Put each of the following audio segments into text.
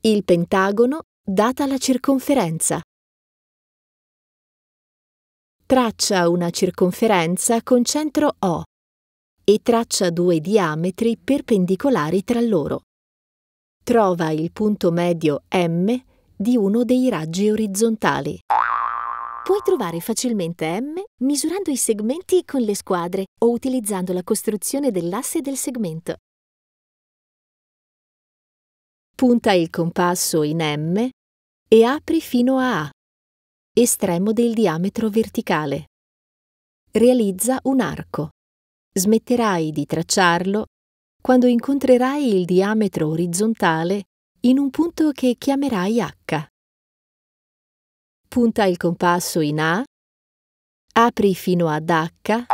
Il pentagono data la circonferenza. Traccia una circonferenza con centro O e traccia due diametri perpendicolari tra loro. Trova il punto medio M di uno dei raggi orizzontali. Puoi trovare facilmente M misurando i segmenti con le squadre o utilizzando la costruzione dell'asse del segmento punta il compasso in M e apri fino a A, estremo del diametro verticale. Realizza un arco. Smetterai di tracciarlo quando incontrerai il diametro orizzontale in un punto che chiamerai H. Punta il compasso in A, apri fino ad H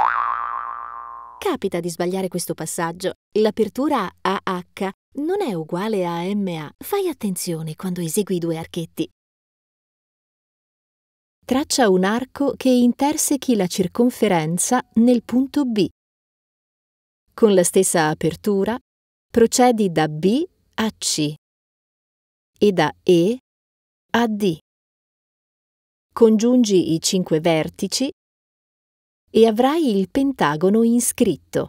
Capita di sbagliare questo passaggio. L'apertura AH non è uguale a MA. Fai attenzione quando esegui i due archetti. Traccia un arco che intersechi la circonferenza nel punto B. Con la stessa apertura procedi da B a C e da E a D. Congiungi i cinque vertici e avrai il pentagono inscritto.